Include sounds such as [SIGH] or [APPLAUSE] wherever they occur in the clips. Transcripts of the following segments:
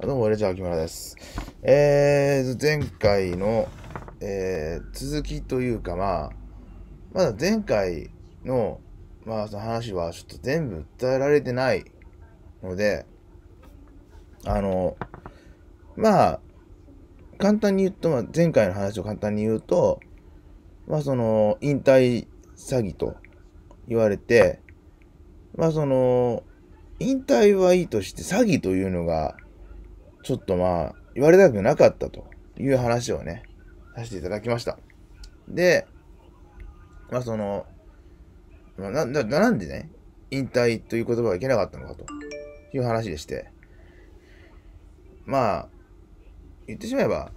どうも、レジャー木村です。えー、前回の、えー、続きというか、まあ、まだ前回の、まあ、その話はちょっと全部伝えられてないので、あの、まあ、簡単に言うと、まあ、前回の話を簡単に言うと、まあ、その、引退詐欺と言われて、まあ、その、引退はいいとして、詐欺というのが、ちょっとまあ、言われたくなかったという話をね、させていただきました。で、まあその、まあ、な、な、なんでね、引退という言葉がいけなかったのかという話でして、まあ、言ってしまえば、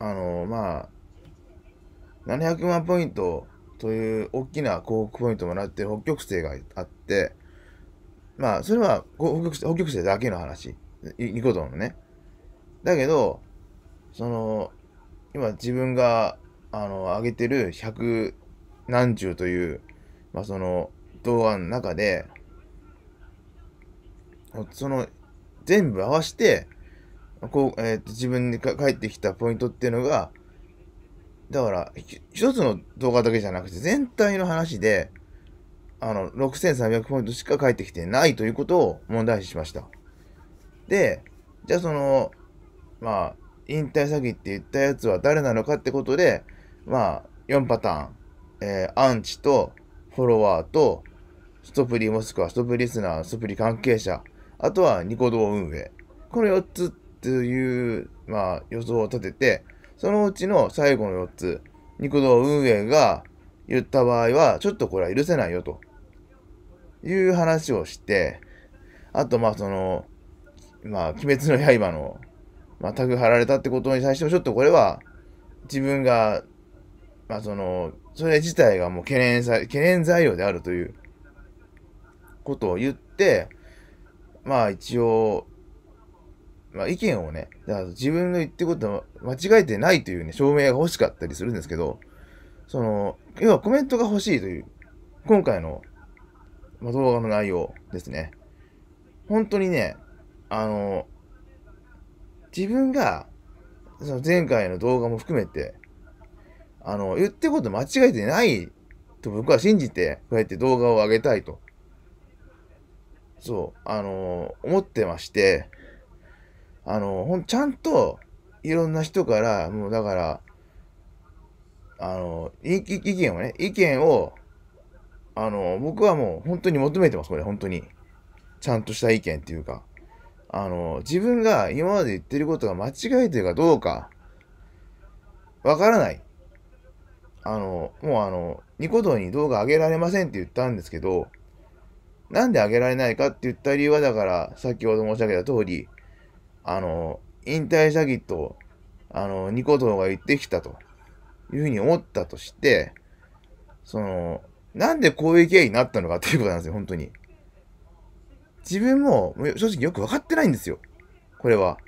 あの、まあ、700万ポイントという大きな広告ポイントもらってる北極星があって、まあ、それは北極北極星だけの話。ニコンのね。だけど、その、今自分が、あの、上げてる百何十という、まあその、動画の中で、その、全部合わして、こう、えっ、ー、と、自分に返ってきたポイントっていうのが、だから、一つの動画だけじゃなくて、全体の話で、あの、6300ポイントしか返ってきてないということを問題視しました。で、じゃあその、まあ、引退詐欺って言ったやつは誰なのかってことで、まあ、4パターン、えー、アンチと、フォロワーと、ストプリもしくはストプリスナー、ストプリ関係者、あとはニコ動運営。この4つっていう、まあ、予想を立てて、そのうちの最後の4つ、ニコ動運営が言った場合は、ちょっとこれは許せないよと。いう話をして、あと、まあ、その、まあ、鬼滅の刃の、まあ、タグ貼られたってことに対しても、ちょっとこれは、自分が、まあ、その、それ自体がもう懸念さ、懸念材料であるということを言って、まあ、一応、まあ、意見をね、だから自分の言ってことは間違えてないというね、証明が欲しかったりするんですけど、その、要はコメントが欲しいという、今回のまあ、動画の内容ですね。本当にね、あの、自分が、その前回の動画も含めて、あの、言ってること間違えてないと僕は信じて、こうやって動画を上げたいと。そう、あの思ってまして、あのほん、ちゃんと、いろんな人から、もうだから、あの意見をね、意見をあの、僕はもう本当に求めてます、これ、本当に。ちゃんとした意見っていうか。あの、自分が今まで言ってることが間違えてるかどうか、わからない。あの、もうあの、ニコ動に動画上げられませんって言ったんですけど、なんで上げられないかって言った理由はだから、先ほど申し上げた通り、あの、引退詐欺と、あの、ニコ動が言ってきたというふうに思ったとして、その、なんでこういう経緯になったのかっていうことなんですよ、本当に。自分も正直よく分かってないんですよ。これは。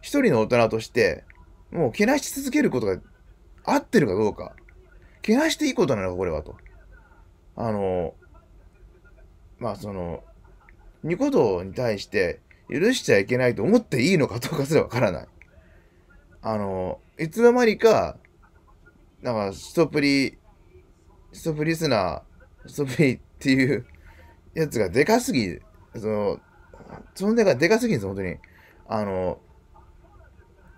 一人の大人として、もうけなし続けることが合ってるかどうか。けなしていいことなのか、これはと。あの、まあその、ニコ動に対して許しちゃいけないと思っていいのかどうかすらわからない。あの、いつの間にか、なんか、ストプリストップリスナー、ストップリっていうやつがでかすぎ、その、存在がでかすぎんです、本当に。あの、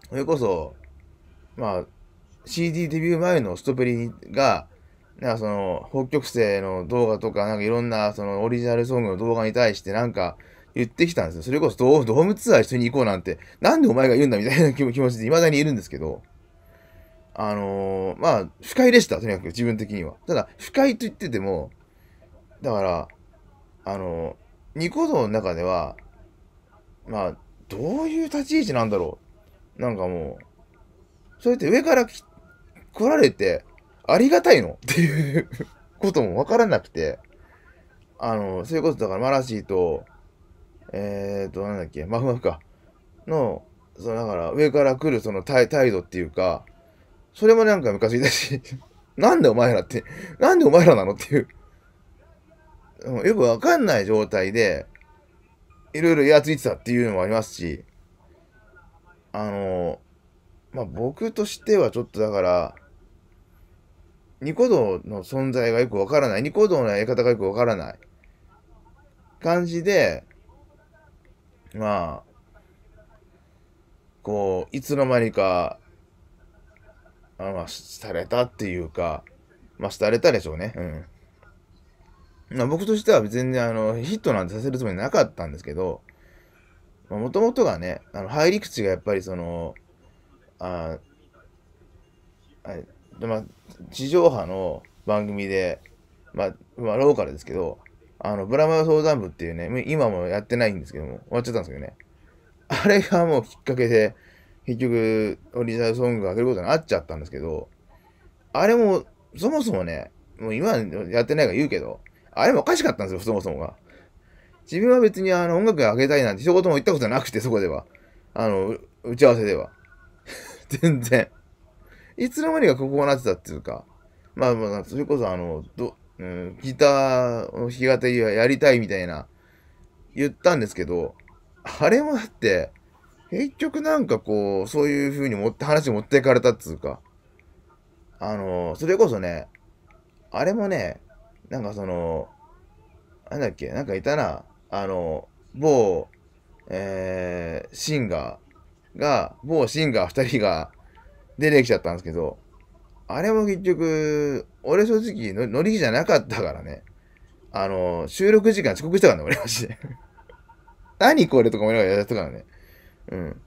それこそ、まあ、CD デビュー前のストプリが、なんかその、北極星の動画とか、なんかいろんなそのオリジナルソングの動画に対してなんか言ってきたんですよ。それこそドームツアー一緒に行こうなんて、なんでお前が言うんだみたいな気持ちで未だにいるんですけど、あのー、まあ、不快でした、とにかく、自分的には。ただ、不快と言ってても、だから、あのー、ニコ動の中では、まあ、どういう立ち位置なんだろう。なんかもう、そうやって上から来られて、ありがたいのっていう [LAUGHS] こともわからなくて、あのー、そうこと、だから、マラシーと、えーと、なんだっけ、マフマフか、の、そのだから、上から来るその態度っていうか、それもなんかムカついたし、[LAUGHS] なんでお前らって、なんでお前らなのっていう、よくわかんない状態で、いろいろイついてたっていうのもありますし、あの、まあ、僕としてはちょっとだから、ニコ動の存在がよくわからない、ニコ動のやり方がよくわからない感じで、まあ、こう、いつの間にかあまあ、されたっていうか、まあ、廃れたでしょうね。うん。まあ、僕としては全然あのヒットなんてさせるつもりなかったんですけど、まあ、もともとがね、あの入り口がやっぱりその、ああまあ、地上波の番組で、まあ、まあ、ローカルですけど、あの、ブラマヨ相談部っていうね、今もやってないんですけども、終わっちゃったんですけどね。あれがもうきっかけで、結局、オリジナルソングが上げることになっちゃったんですけど、あれも、そもそもね、もう今やってないから言うけど、あれもおかしかったんですよ、そもそもが。自分は別にあの音楽上げたいなんて一言も言ったことなくて、そこでは。あの、打ち合わせでは。[LAUGHS] 全然。いつの間にかここうなってたっていうか、まあまあ、それこそあの、ど、うん、ギターの弾き語りはやりたいみたいな、言ったんですけど、あれもだって、結局なんかこう、そういう風に持って、話持っていかれたっつうか、あの、それこそね、あれもね、なんかその、なんだっけ、なんかいたな、あの、某、えー、シンガーが、某シンガー2人が出てきちゃったんですけど、あれも結局、俺正直の、乗り気じゃなかったからね。あの、収録時間遅刻したからね、俺マジで。[LAUGHS] 何これとか思いながらやったからね。うん。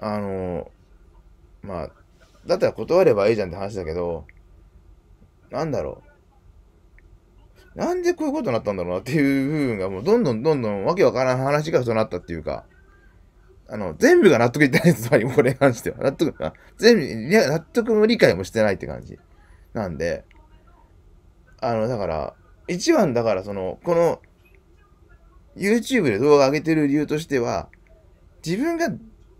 あの、まあ、だったら断ればいいじゃんって話だけど、なんだろう。なんでこういうことになったんだろうなっていう部分が、もうどんどんどんどんわけわからん話がそうなったっていうか、あの、全部が納得いってないです、つまり、これに関しては。納得、全部、納得も理解もしてないって感じ。なんで、あの、だから、一番だから、その、この、YouTube で動画上げてる理由としては、自分が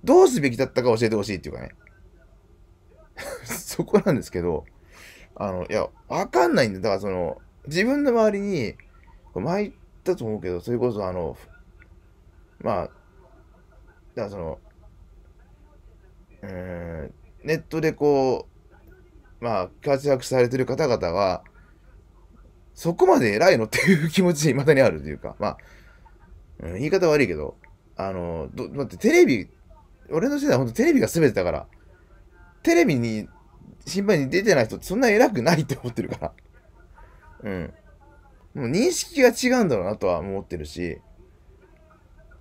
どうすべきだったか教えてほしいっていうかね。[LAUGHS] そこなんですけど、あの、いや、わかんないんだ。だからその、自分の周りに、前言ったと思うけど、それこそあの、まあ、だからその、うん、ネットでこう、まあ、活躍されてる方々は、そこまで偉いのっていう気持ち、未だにあるというか、まあ、うん、言い方悪いけど、あの、ど待って、テレビ、俺の世代は本当テレビが全てだから、テレビに心配に出てない人そんな偉くないって思ってるから。うん。もう認識が違うんだろうなとは思ってるし、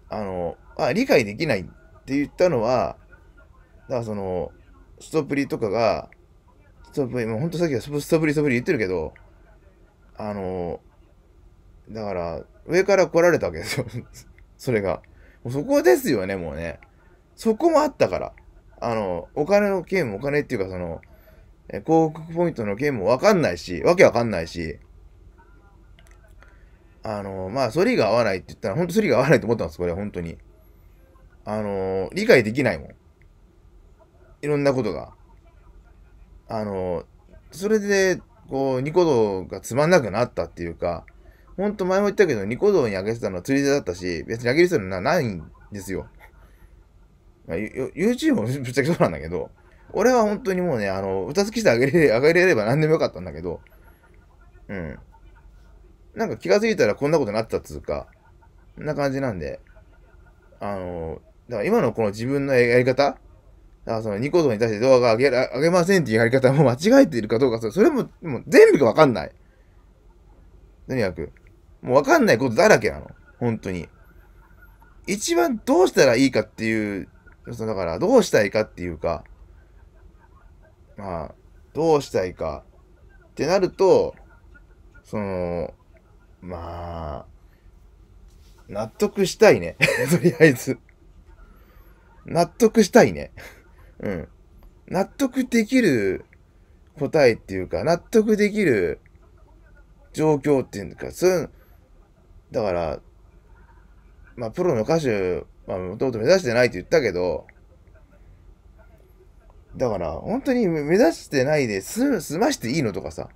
あの、あ、理解できないって言ったのは、だからその、ストップリとかが、ストップリ、もうほんとさっきはストップリ、ストップリ言ってるけど、あの、だから、上から来られたわけですよ [LAUGHS] それが。もうそこですよね、もうね。そこもあったから。あの、お金の件もお金っていうかその、え広告ポイントの件もわかんないし、わけわかんないし、あの、まあ、反りが合わないって言ったら、ほんと反りが合わないと思ったんです、これ、本当に。あの、理解できないもん。いろんなことが。あの、それで、こう、ニコ動がつまんなくなったっていうか、ほんと前も言ったけど、ニコ動に上げてたのは釣り手だったし、別に上げる必要なないんですよ。まあ、YouTube も [LAUGHS] ぶっちゃけそうなんだけど、俺は本当にもうね、あの、歌付きしてあげれ、[LAUGHS] 上げれれば何でもよかったんだけど、うん。なんか気が付いたらこんなことになったっつうか、こんな感じなんで、あの、だから今のこの自分のやり方だからそのニコ動に対して動画上げ上げませんっていうやり方も間違えているかどうか、それももう全部がわかんない。とにかく。もうわかんないことだらけなの。本当に。一番どうしたらいいかっていう、そのだからどうしたいかっていうか、まあ、どうしたいかってなると、その、まあ、納得したいね。[LAUGHS] とりあえず。納得したいね。うん。納得できる答えっていうか、納得できる状況っていうか、そういうだから、まあ、プロの歌手、まあ、もともと目指してないって言ったけど、だから、本当に目指してないで済済ましていいのとかさ。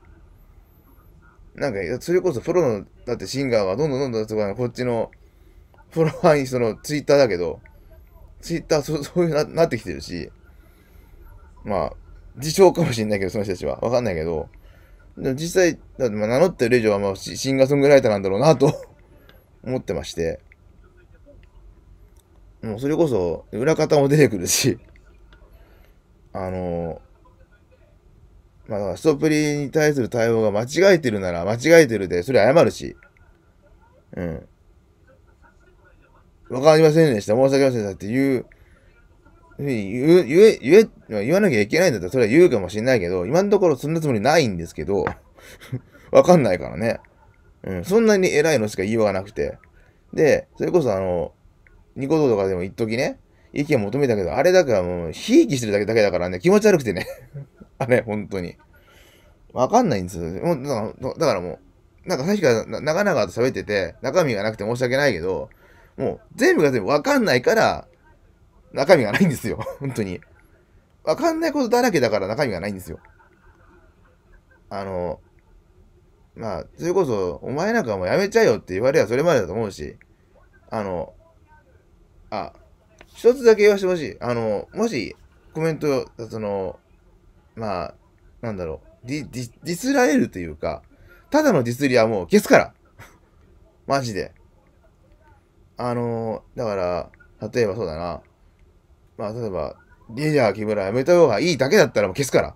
なんか、それこそプロの、だってシンガーはどんどんどんどんこっちの、フォロワーにその、ツイッターだけど、ツイッターそ、そういうな、なってきてるし、まあ、自称かもしれないけど、その人たちは。わかんないけど、でも実際、だってまあ名乗ってる以上は、まあ、シンガーソングライターなんだろうなと思ってまして、もうそれこそ裏方も出てくるし、[LAUGHS] あの、まあだからストプリに対する対応が間違えてるなら間違えてるで、それ謝るし、うん。わかりませんでした、申し訳ありませんでしたっていう、言言え、言え、言わなきゃいけないんだったらそれは言うかもしれないけど、今のところそんなつもりないんですけど、[LAUGHS] わかんないからね。うん、そんなに偉いのしか言いようがなくて。で、それこそあの、ニコ動とかでも一時ね、意見求めたけど、あれだからもう、ひいきしてるだけだけだからね、気持ち悪くてね。[LAUGHS] あれ、本当に。わかんないんですよ。もうだからもう、なんかさっきから長々と喋ってて、中身がなくて申し訳ないけど、もう全部が全部わかんないから、中身がないんですよ。[LAUGHS] 本当に。わかんないことだらけだから中身がないんですよ。あの、まあ、それこそ、お前なんかもうやめちゃえよって言われはそれまでだと思うし、あの、あ、一つだけ言わせてほしい。あの、もし、コメント、その、まあ、なんだろう、ディディディスられるというか、ただのディスりはもう消すから [LAUGHS] マジで。あの、だから、例えばそうだな。まあ、例えば、リーダー木村やめた方がいいだけだったらもう消すから。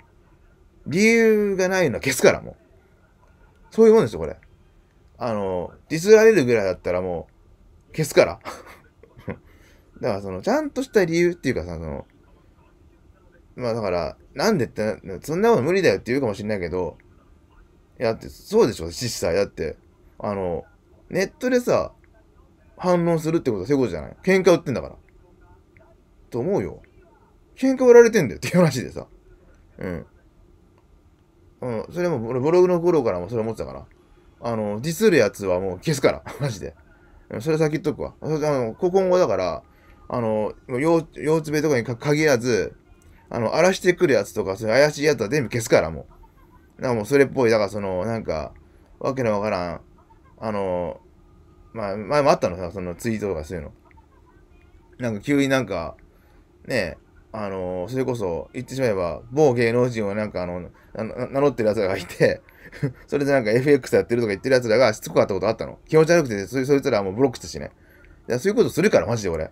理由がないのは消すから、もう。そういうもんですよ、これ。あの、ディスられるぐらいだったらもう、消すから。[LAUGHS] だからその、ちゃんとした理由っていうかさ、その、まあだから、なんでって、そんなこと無理だよって言うかもしんないけど、いやって、そうでしょ、実際。だって、あの、ネットでさ、反論するってことはそういうことじゃない喧嘩売ってんだから。と思うよ。喧嘩売られてんだよっていう話でさ。うん。うん。それも、ブログの頃からもそれ思ってたから。あの、ディスるやつはもう消すから。[LAUGHS] マジで。それ先言っとくわ。あの、今後だから、あの、ようつべとかに限らず、あの、荒らしてくるやつとか、そういう怪しいやつは全部消すから、もう。なんかもうそれっぽい、だからその、なんか、わけのわからん、あの、まあ、前もあったのさ、そのツイートとかそういうの。なんか急になんか、ねえ、あの、それこそ、言ってしまえば、某芸能人をなんかあの、名乗ってる奴らがいて [LAUGHS] それでなんか FX やってるとか言ってる奴らがしつこかったことあったの。気持ち悪くて、そいつらはもうブロックしたしね。いや、そういうことするから、マジで俺。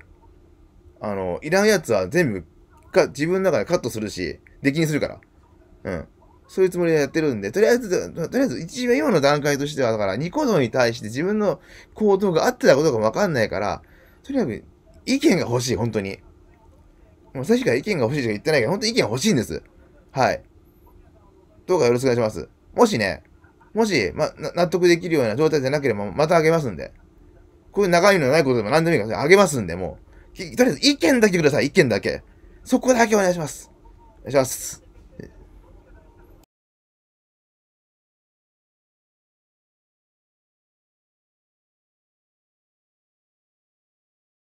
あの、いらんやつは全部か、自分の中でカットするし、出禁するから。うん。そういうつもりでやってるんで、とりあえず、とりあえず、一番今の段階としては、だから、ニコ動に対して自分の行動が合ってたことがわかんないから、とにかく、意見が欲しい、本当に。もうかに意見が欲しいとか言ってないから、本当に意見欲しいんです。はい。どうかよろしくお願いします。もしね、もし、ま、納得できるような状態じゃなければ、またあげますんで。こういう長いのないことでも何でもいいから、あげますんで、もう。とりあえず意見だけください、意見だけ。そこだけお願いします。お願いします。